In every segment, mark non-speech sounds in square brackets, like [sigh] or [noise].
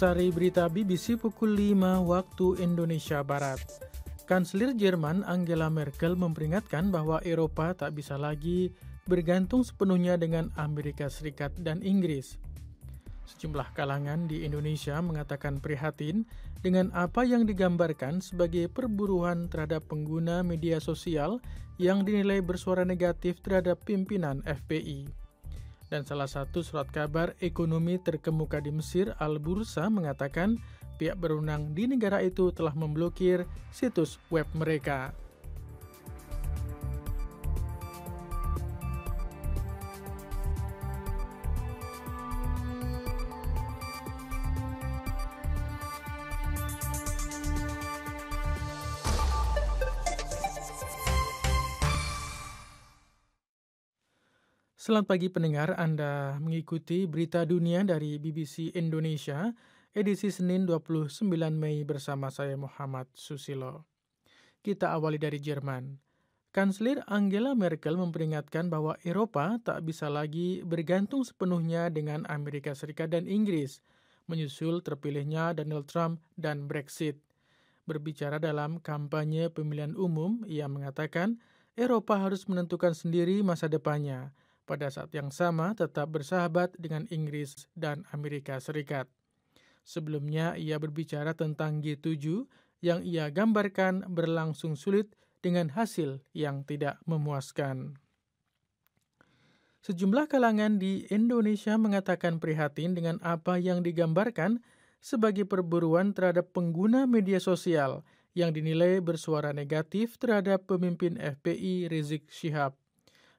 Sari berita BBC pukul 5 waktu Indonesia Barat. Kanselir Jerman Angela Merkel memperingatkan bahwa Eropa tak bisa lagi bergantung sepenuhnya dengan Amerika Serikat dan Inggris. Sejumlah kalangan di Indonesia mengatakan prihatin dengan apa yang digambarkan sebagai perburuhan terhadap pengguna media sosial yang dinilai bersuara negatif terhadap pimpinan FPI. Dan salah satu surat kabar ekonomi terkemuka di Mesir, Al-Bursa, mengatakan pihak berwenang di negara itu telah memblokir situs web mereka. Selamat pagi pendengar, Anda mengikuti berita dunia dari BBC Indonesia, edisi Senin 29 Mei bersama saya Muhammad Susilo. Kita awali dari Jerman. Kanselir Angela Merkel memperingatkan bahwa Eropa tak bisa lagi bergantung sepenuhnya dengan Amerika Serikat dan Inggris, menyusul terpilihnya Donald Trump dan Brexit. Berbicara dalam kampanye pemilihan umum, ia mengatakan Eropa harus menentukan sendiri masa depannya – pada saat yang sama tetap bersahabat dengan Inggris dan Amerika Serikat. Sebelumnya, ia berbicara tentang G7 yang ia gambarkan berlangsung sulit dengan hasil yang tidak memuaskan. Sejumlah kalangan di Indonesia mengatakan prihatin dengan apa yang digambarkan sebagai perburuan terhadap pengguna media sosial yang dinilai bersuara negatif terhadap pemimpin FPI Rizik Syihab.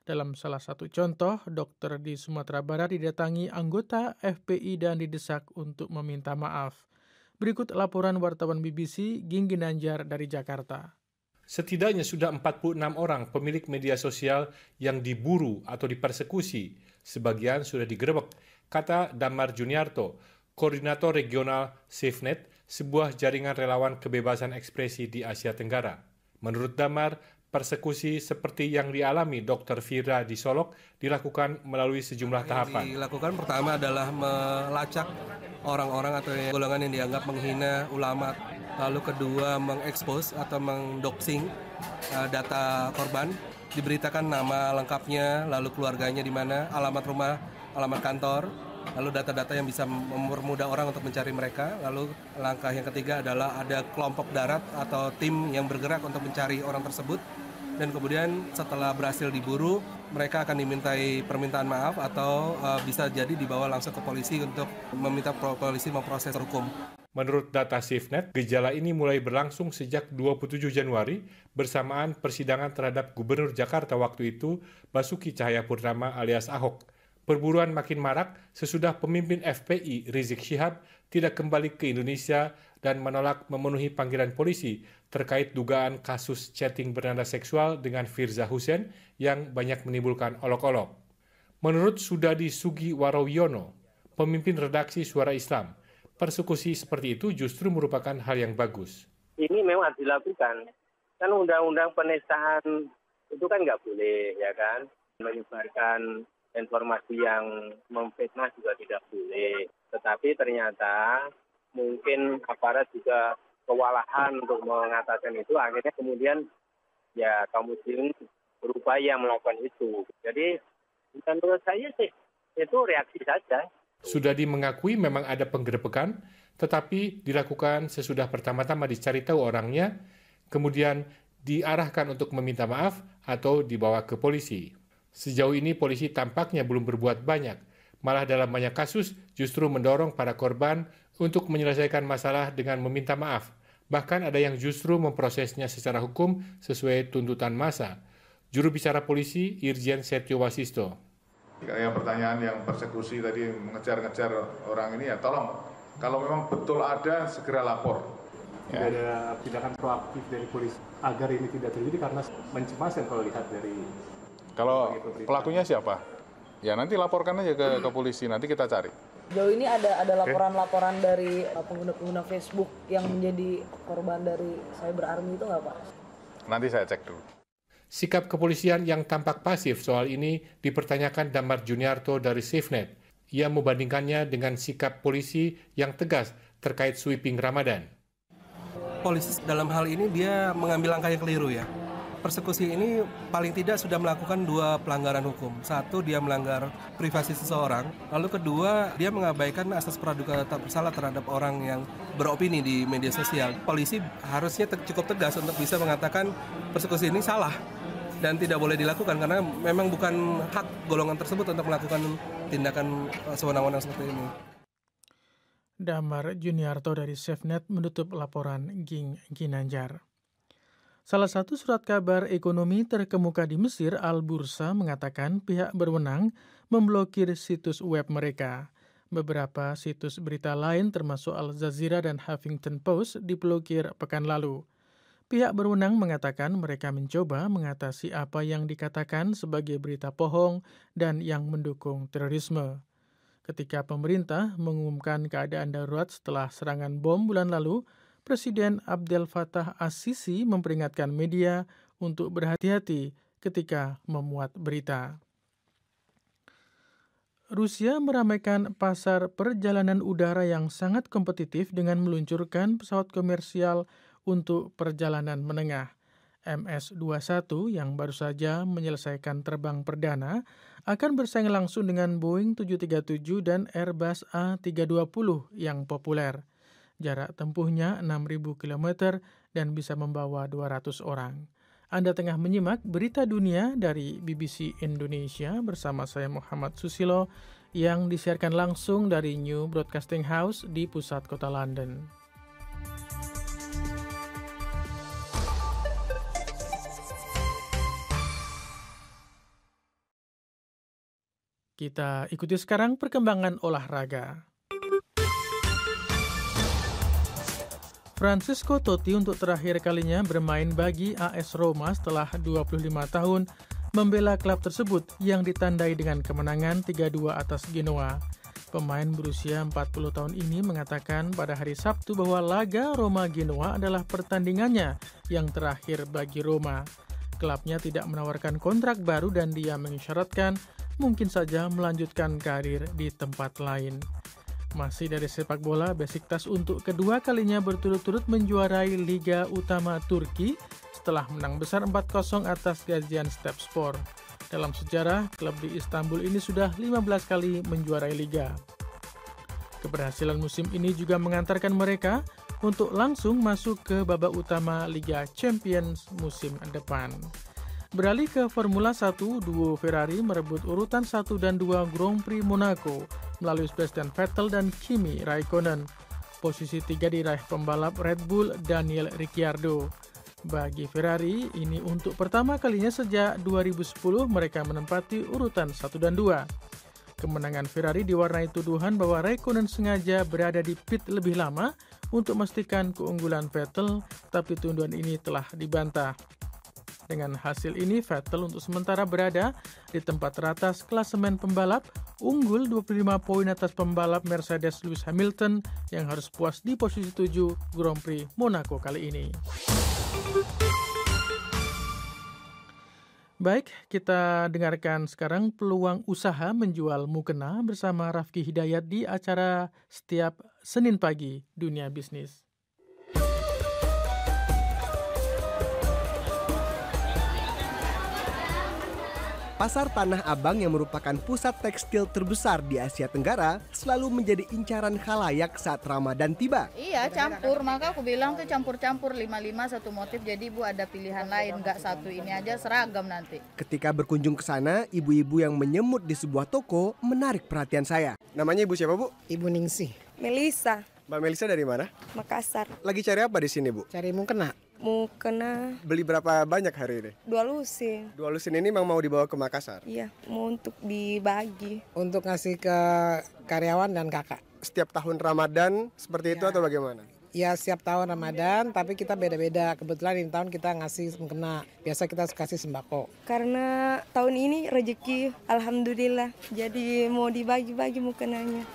Dalam salah satu contoh, dokter di Sumatera Barat didatangi anggota FPI dan didesak untuk meminta maaf. Berikut laporan wartawan BBC Ging Ginanjar dari Jakarta. Setidaknya sudah 46 orang pemilik media sosial yang diburu atau dipersekusi. Sebagian sudah digerebek, kata Damar Juniarto, koordinator regional SafeNet, sebuah jaringan relawan kebebasan ekspresi di Asia Tenggara. Menurut Damar, persekusi seperti yang dialami Dr. Vira di Solok dilakukan melalui sejumlah tahapan. Yang dilakukan pertama adalah melacak orang-orang atau golongan yang dianggap menghina ulama, lalu kedua mengekspos atau mendoxing eh, data korban, diberitakan nama lengkapnya, lalu keluarganya di mana, alamat rumah, alamat kantor, lalu data-data yang bisa mempermudah orang untuk mencari mereka. Lalu langkah yang ketiga adalah ada kelompok darat atau tim yang bergerak untuk mencari orang tersebut dan kemudian setelah berhasil diburu mereka akan dimintai permintaan maaf atau uh, bisa jadi dibawa langsung ke polisi untuk meminta polisi memproses hukum. Menurut data SIFNET, gejala ini mulai berlangsung sejak 27 Januari bersamaan persidangan terhadap Gubernur Jakarta waktu itu Basuki Cahayapurnama alias Ahok. Perburuan makin marak sesudah pemimpin FPI Rizik Syihab tidak kembali ke Indonesia dan menolak memenuhi panggilan polisi terkait dugaan kasus chatting bernada seksual dengan Firza Hussein yang banyak menimbulkan olok-olok. Menurut Sudadi Sugi Warawiono, pemimpin redaksi Suara Islam, persekusi seperti itu justru merupakan hal yang bagus. Ini memang harus dilakukan. Kan undang-undang penistaan itu kan nggak boleh, ya kan? Menyebarkan informasi yang memfitnah juga tidak boleh. Tetapi ternyata mungkin aparat juga kewalahan untuk mengatasi itu akhirnya kemudian ya kaum muslim berupaya melakukan itu jadi menurut saya sih itu reaksi saja sudah dimengakui memang ada penggerebekan tetapi dilakukan sesudah pertama-tama dicari tahu orangnya kemudian diarahkan untuk meminta maaf atau dibawa ke polisi sejauh ini polisi tampaknya belum berbuat banyak malah dalam banyak kasus justru mendorong para korban untuk menyelesaikan masalah dengan meminta maaf. Bahkan ada yang justru memprosesnya secara hukum sesuai tuntutan masa. Juru bicara polisi Irjen Setio Wasisto. Yang pertanyaan yang persekusi tadi mengejar-ngejar orang ini ya tolong kalau memang betul ada segera lapor tidak ya. ada tindakan proaktif dari polisi agar ini tidak terjadi karena mencemaskan kalau lihat dari kalau pelakunya siapa ya nanti laporkan aja ke, ke polisi nanti kita cari Jauh ini ada ada laporan-laporan dari eh, pengguna-pengguna Facebook yang menjadi korban dari cyber army itu nggak Pak? Nanti saya cek dulu. Sikap kepolisian yang tampak pasif soal ini dipertanyakan Damar Juniarto dari SafeNet. Ia membandingkannya dengan sikap polisi yang tegas terkait sweeping Ramadan. Polisi dalam hal ini dia mengambil langkah yang keliru ya persekusi ini paling tidak sudah melakukan dua pelanggaran hukum. Satu, dia melanggar privasi seseorang. Lalu kedua, dia mengabaikan asas praduga tak bersalah terhadap orang yang beropini di media sosial. Polisi harusnya te cukup tegas untuk bisa mengatakan persekusi ini salah dan tidak boleh dilakukan karena memang bukan hak golongan tersebut untuk melakukan tindakan eh, sewenang-wenang seperti ini. Damar Juniarto dari SafeNet menutup laporan Ging Ginanjar. Salah satu surat kabar ekonomi terkemuka di Mesir, Al-Bursa, mengatakan pihak berwenang memblokir situs web mereka. Beberapa situs berita lain termasuk Al-Jazeera dan Huffington Post diblokir pekan lalu. Pihak berwenang mengatakan mereka mencoba mengatasi apa yang dikatakan sebagai berita bohong dan yang mendukung terorisme. Ketika pemerintah mengumumkan keadaan darurat setelah serangan bom bulan lalu, Presiden Abdel Fattah Assisi memperingatkan media untuk berhati-hati ketika memuat berita. Rusia meramaikan pasar perjalanan udara yang sangat kompetitif dengan meluncurkan pesawat komersial untuk perjalanan menengah. MS-21 yang baru saja menyelesaikan terbang perdana akan bersaing langsung dengan Boeing 737 dan Airbus A320 yang populer. Jarak tempuhnya 6.000 km dan bisa membawa 200 orang. Anda tengah menyimak berita dunia dari BBC Indonesia bersama saya Muhammad Susilo yang disiarkan langsung dari New Broadcasting House di pusat kota London. Kita ikuti sekarang perkembangan olahraga. Francisco Totti untuk terakhir kalinya bermain bagi AS Roma setelah 25 tahun membela klub tersebut yang ditandai dengan kemenangan 3-2 atas Genoa. Pemain berusia 40 tahun ini mengatakan pada hari Sabtu bahwa laga Roma-Genoa adalah pertandingannya yang terakhir bagi Roma. Klubnya tidak menawarkan kontrak baru dan dia mengisyaratkan mungkin saja melanjutkan karir di tempat lain. Masih dari sepak bola, Besiktas untuk kedua kalinya berturut-turut menjuarai Liga Utama Turki setelah menang besar 4-0 atas Gazian Sport. Dalam sejarah, klub di Istanbul ini sudah 15 kali menjuarai liga. Keberhasilan musim ini juga mengantarkan mereka untuk langsung masuk ke babak utama Liga Champions musim depan. Beralih ke Formula 1, duo Ferrari merebut urutan 1 dan 2 Grand Prix Monaco melalui Sebastian Vettel dan Kimi Raikkonen. Posisi 3 diraih pembalap Red Bull Daniel Ricciardo. Bagi Ferrari, ini untuk pertama kalinya sejak 2010 mereka menempati urutan 1 dan 2. Kemenangan Ferrari diwarnai tuduhan bahwa Raikkonen sengaja berada di pit lebih lama untuk memastikan keunggulan Vettel, tapi tuduhan ini telah dibantah. Dengan hasil ini, Vettel untuk sementara berada di tempat teratas klasemen pembalap, unggul 25 poin atas pembalap Mercedes Lewis Hamilton yang harus puas di posisi 7 Grand Prix Monaco kali ini. Baik, kita dengarkan sekarang peluang usaha menjual mukena bersama Rafki Hidayat di acara setiap Senin pagi Dunia Bisnis. Pasar Tanah Abang yang merupakan pusat tekstil terbesar di Asia Tenggara selalu menjadi incaran khalayak saat Ramadan tiba. Iya, campur. Maka aku bilang tuh campur-campur lima-lima satu motif. Jadi ibu ada pilihan lain, nggak satu ini aja seragam nanti. Ketika berkunjung ke sana, ibu-ibu yang menyemut di sebuah toko menarik perhatian saya. Namanya ibu siapa bu? Ibu Ningsih. Melisa. Mbak Melisa dari mana? Makassar. Lagi cari apa di sini bu? Cari mungkena mau kena beli berapa banyak hari ini? Dua lusin. Dua lusin ini memang mau dibawa ke Makassar? Iya, mau untuk dibagi. Untuk ngasih ke karyawan dan kakak. Setiap tahun Ramadan seperti ya. itu iya. atau bagaimana? Ya setiap tahun Ramadan, tapi kita beda-beda. Kebetulan ini tahun kita ngasih kena. Biasa kita kasih sembako. Karena tahun ini rezeki, alhamdulillah. Jadi mau dibagi-bagi mukenanya.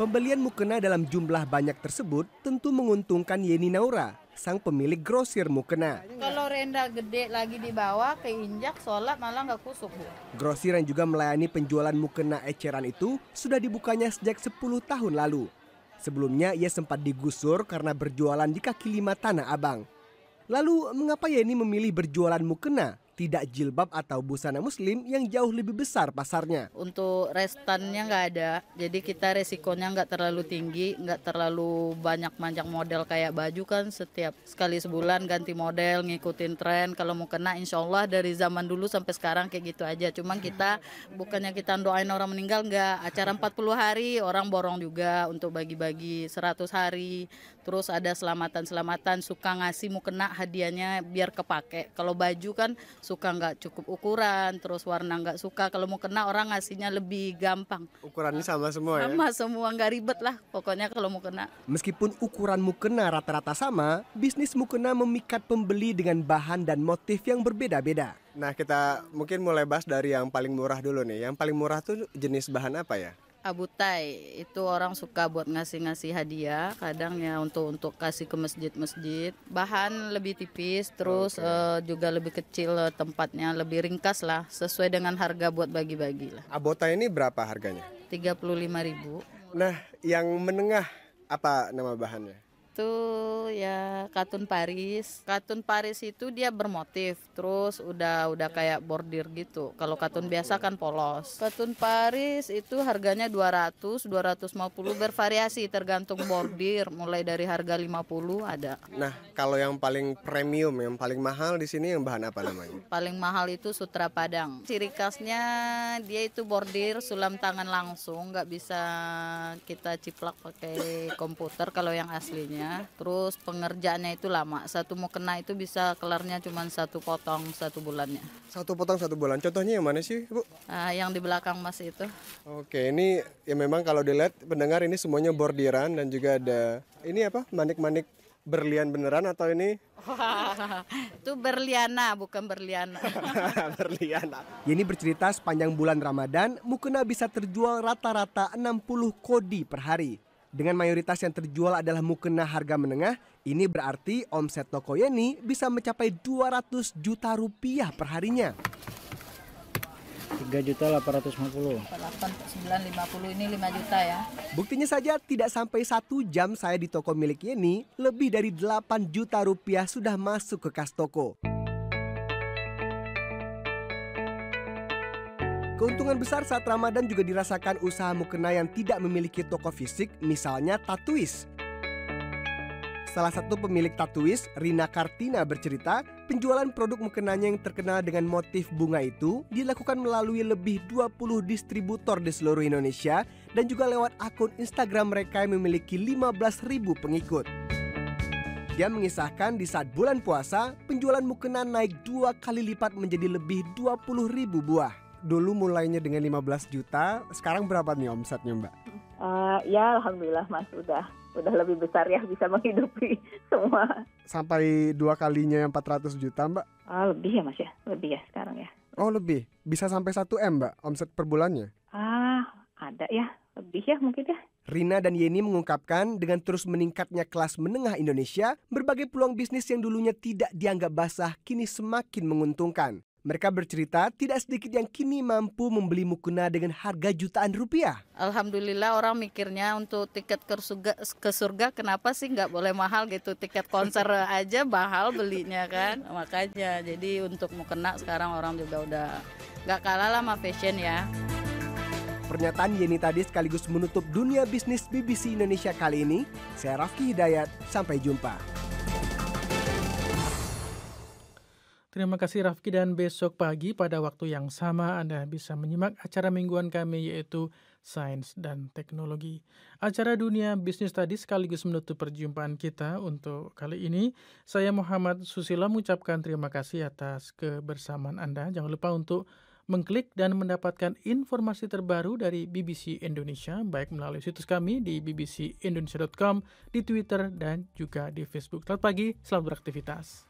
Pembelian mukena dalam jumlah banyak tersebut tentu menguntungkan Yeni Naura, sang pemilik grosir mukena. Kalau renda gede lagi dibawa keinjak sholat malah nggak kusuk bu. Grosir yang juga melayani penjualan mukena eceran itu sudah dibukanya sejak 10 tahun lalu. Sebelumnya ia sempat digusur karena berjualan di kaki lima Tanah Abang. Lalu mengapa Yeni memilih berjualan mukena tidak jilbab atau busana muslim yang jauh lebih besar pasarnya. Untuk restannya nggak ada, jadi kita resikonya nggak terlalu tinggi, nggak terlalu banyak manjang model kayak baju kan setiap sekali sebulan ganti model, ngikutin tren. Kalau mau kena insya Allah dari zaman dulu sampai sekarang kayak gitu aja. Cuman kita bukannya kita doain orang meninggal nggak, acara 40 hari orang borong juga untuk bagi-bagi 100 hari terus ada selamatan-selamatan suka ngasih mau kena hadiahnya biar kepake kalau baju kan suka nggak cukup ukuran terus warna nggak suka kalau mau kena orang ngasihnya lebih gampang ukurannya sama semua sama ya? sama semua nggak ribet lah pokoknya kalau mau kena meskipun ukuran mukena rata-rata sama bisnis mukena memikat pembeli dengan bahan dan motif yang berbeda-beda Nah, kita mungkin mulai bahas dari yang paling murah dulu nih. Yang paling murah tuh jenis bahan apa ya? abutai itu orang suka buat ngasih-ngasih hadiah kadang ya untuk untuk kasih ke masjid-masjid bahan lebih tipis terus okay. uh, eh, juga lebih kecil uh, tempatnya lebih ringkas lah sesuai dengan harga buat bagi-bagi lah abotai ini berapa harganya 35.000 nah yang menengah apa nama bahannya itu ya katun Paris. Katun Paris itu dia bermotif, terus udah udah kayak bordir gitu. Kalau katun biasa kan polos. Katun Paris itu harganya 200, 250 bervariasi tergantung bordir, mulai dari harga 50 ada. Nah, kalau yang paling premium, yang paling mahal di sini yang bahan apa namanya? Paling mahal itu sutra padang. Ciri khasnya dia itu bordir sulam tangan langsung, nggak bisa kita ciplak pakai komputer kalau yang aslinya Terus pengerjaannya itu lama. Satu mau kena itu bisa kelarnya cuma satu potong satu bulannya. Satu potong satu bulan. Contohnya yang mana sih, Bu? Uh, yang di belakang Mas itu. Oke, ini ya memang kalau dilihat pendengar ini semuanya bordiran dan juga ada ini apa? Manik-manik berlian beneran atau ini? [laughs] itu berliana bukan berliana. [laughs] berliana. Ini bercerita sepanjang bulan Ramadan, mukena bisa terjual rata-rata 60 kodi per hari. Dengan mayoritas yang terjual adalah mukena harga menengah, ini berarti omset toko Yeni bisa mencapai 200 juta rupiah perharinya. 3 juta 850. 950 ini 5 juta ya. Buktinya saja tidak sampai satu jam saya di toko milik Yeni, lebih dari 8 juta rupiah sudah masuk ke kas toko. Keuntungan besar saat Ramadan juga dirasakan usaha mukena yang tidak memiliki toko fisik, misalnya tatuis. Salah satu pemilik tatuis, Rina Kartina bercerita, penjualan produk mukenanya yang terkenal dengan motif bunga itu dilakukan melalui lebih 20 distributor di seluruh Indonesia dan juga lewat akun Instagram mereka yang memiliki ribu pengikut. Dia mengisahkan di saat bulan puasa, penjualan mukena naik dua kali lipat menjadi lebih ribu buah dulu mulainya dengan 15 juta, sekarang berapa nih omsetnya Mbak? Uh, ya Alhamdulillah Mas udah udah lebih besar ya bisa menghidupi [laughs] semua. Sampai dua kalinya yang 400 juta Mbak? Uh, lebih ya Mas ya, lebih ya sekarang ya. Oh lebih, bisa sampai 1 M Mbak omset per bulannya? Ah uh, ada ya, lebih ya mungkin ya. Rina dan Yeni mengungkapkan dengan terus meningkatnya kelas menengah Indonesia, berbagai peluang bisnis yang dulunya tidak dianggap basah kini semakin menguntungkan. Mereka bercerita tidak sedikit yang kini mampu membeli mukena dengan harga jutaan rupiah. Alhamdulillah orang mikirnya untuk tiket ke surga, ke surga kenapa sih nggak boleh mahal gitu. Tiket konser [laughs] aja mahal belinya kan. Makanya jadi untuk mukena sekarang orang juga udah nggak kalah lah sama fashion ya. Pernyataan Yeni tadi sekaligus menutup dunia bisnis BBC Indonesia kali ini. Saya Rafki Hidayat, sampai jumpa. Terima kasih Rafki dan besok pagi pada waktu yang sama Anda bisa menyimak acara mingguan kami yaitu Sains dan Teknologi. Acara Dunia Bisnis tadi sekaligus menutup perjumpaan kita untuk kali ini. Saya Muhammad Susila mengucapkan terima kasih atas kebersamaan Anda. Jangan lupa untuk mengklik dan mendapatkan informasi terbaru dari BBC Indonesia baik melalui situs kami di bbcindonesia.com, di Twitter dan juga di Facebook. Selamat pagi, selamat beraktivitas.